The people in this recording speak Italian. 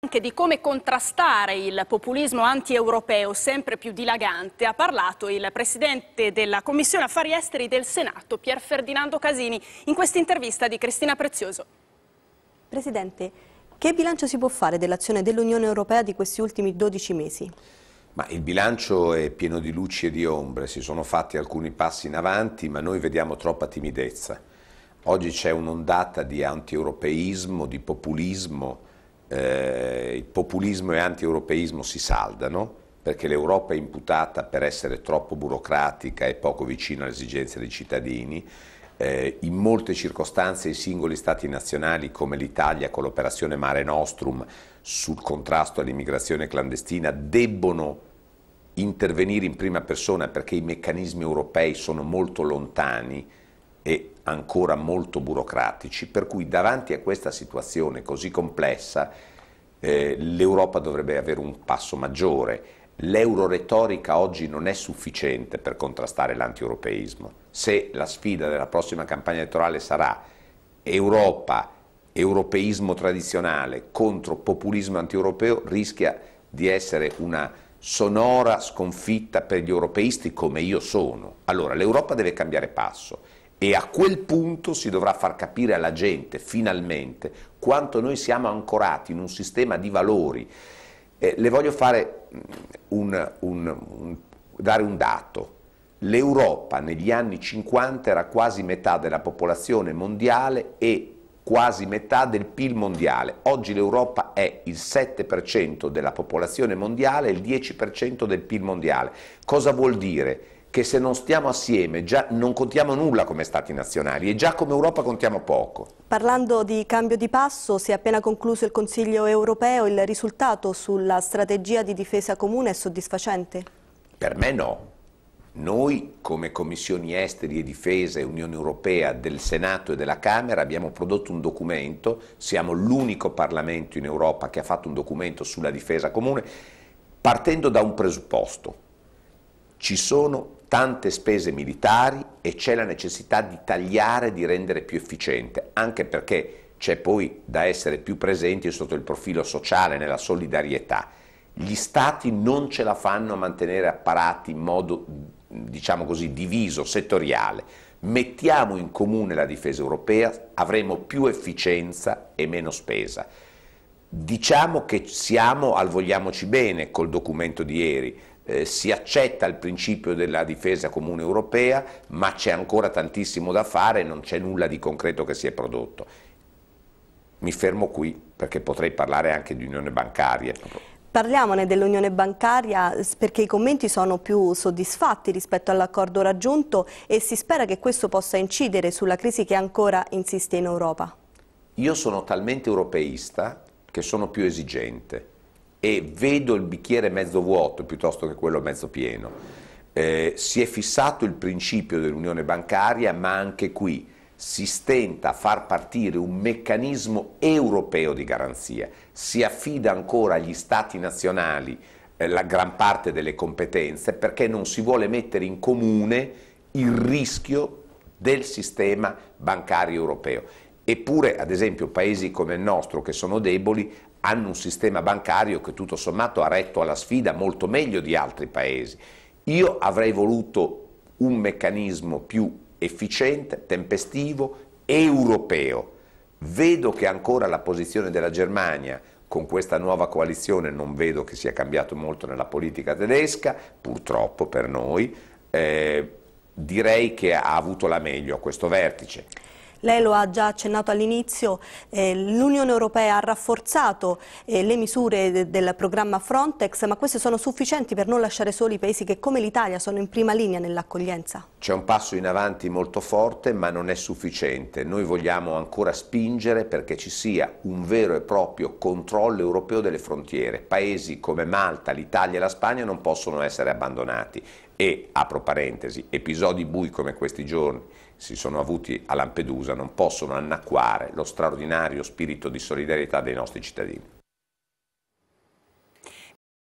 Anche di come contrastare il populismo anti-europeo sempre più dilagante ha parlato il Presidente della Commissione Affari Esteri del Senato, Pier Ferdinando Casini, in questa intervista di Cristina Prezioso. Presidente, che bilancio si può fare dell'azione dell'Unione Europea di questi ultimi 12 mesi? Ma il bilancio è pieno di luci e di ombre, si sono fatti alcuni passi in avanti, ma noi vediamo troppa timidezza. Oggi c'è un'ondata di anti-europeismo, di populismo, eh, il populismo e anti-europeismo si saldano, perché l'Europa è imputata per essere troppo burocratica e poco vicina alle esigenze dei cittadini. Eh, in molte circostanze i singoli stati nazionali, come l'Italia con l'operazione Mare Nostrum sul contrasto all'immigrazione clandestina, debbono intervenire in prima persona perché i meccanismi europei sono molto lontani e ancora molto burocratici, per cui davanti a questa situazione così complessa eh, l'Europa dovrebbe avere un passo maggiore. L'euroretorica oggi non è sufficiente per contrastare l'antieuropeismo. Se la sfida della prossima campagna elettorale sarà Europa, europeismo tradizionale contro populismo antieuropeo, rischia di essere una sonora sconfitta per gli europeisti come io sono. Allora l'Europa deve cambiare passo e a quel punto si dovrà far capire alla gente, finalmente, quanto noi siamo ancorati in un sistema di valori. Eh, le voglio mm, un, un, un, dare un dato. L'Europa negli anni 50 era quasi metà della popolazione mondiale e quasi metà del PIL mondiale. Oggi l'Europa è il 7% della popolazione mondiale e il 10% del PIL mondiale. Cosa vuol dire? che se non stiamo assieme già non contiamo nulla come Stati nazionali e già come Europa contiamo poco. Parlando di cambio di passo, si è appena concluso il Consiglio europeo, il risultato sulla strategia di difesa comune è soddisfacente? Per me no. Noi come Commissioni Esteri e Difesa e Unione Europea del Senato e della Camera abbiamo prodotto un documento, siamo l'unico Parlamento in Europa che ha fatto un documento sulla difesa comune partendo da un presupposto, ci sono tante spese militari e c'è la necessità di tagliare, di rendere più efficiente, anche perché c'è poi da essere più presenti sotto il profilo sociale, nella solidarietà. Gli stati non ce la fanno a mantenere apparati in modo, diciamo così, diviso, settoriale. Mettiamo in comune la difesa europea, avremo più efficienza e meno spesa. Diciamo che siamo al vogliamoci bene col documento di ieri, eh, si accetta il principio della difesa comune europea, ma c'è ancora tantissimo da fare, non c'è nulla di concreto che si è prodotto. Mi fermo qui perché potrei parlare anche di unione bancaria. Parliamone dell'unione bancaria perché i commenti sono più soddisfatti rispetto all'accordo raggiunto e si spera che questo possa incidere sulla crisi che ancora insiste in Europa. Io sono talmente europeista che sono più esigente e vedo il bicchiere mezzo vuoto piuttosto che quello mezzo pieno. Eh, si è fissato il principio dell'unione bancaria, ma anche qui si stenta a far partire un meccanismo europeo di garanzia, si affida ancora agli stati nazionali eh, la gran parte delle competenze perché non si vuole mettere in comune il rischio del sistema bancario europeo. Eppure, ad esempio, paesi come il nostro, che sono deboli, hanno un sistema bancario che tutto sommato ha retto alla sfida molto meglio di altri paesi. Io avrei voluto un meccanismo più efficiente, tempestivo, europeo. Vedo che ancora la posizione della Germania con questa nuova coalizione non vedo che sia cambiato molto nella politica tedesca, purtroppo per noi, eh, direi che ha avuto la meglio a questo vertice. Lei lo ha già accennato all'inizio, eh, l'Unione Europea ha rafforzato eh, le misure de del programma Frontex, ma queste sono sufficienti per non lasciare soli i paesi che come l'Italia sono in prima linea nell'accoglienza? C'è un passo in avanti molto forte, ma non è sufficiente. Noi vogliamo ancora spingere perché ci sia un vero e proprio controllo europeo delle frontiere. Paesi come Malta, l'Italia e la Spagna non possono essere abbandonati e, apro parentesi, episodi bui come questi giorni si sono avuti a Lampedusa non possono annacquare lo straordinario spirito di solidarietà dei nostri cittadini.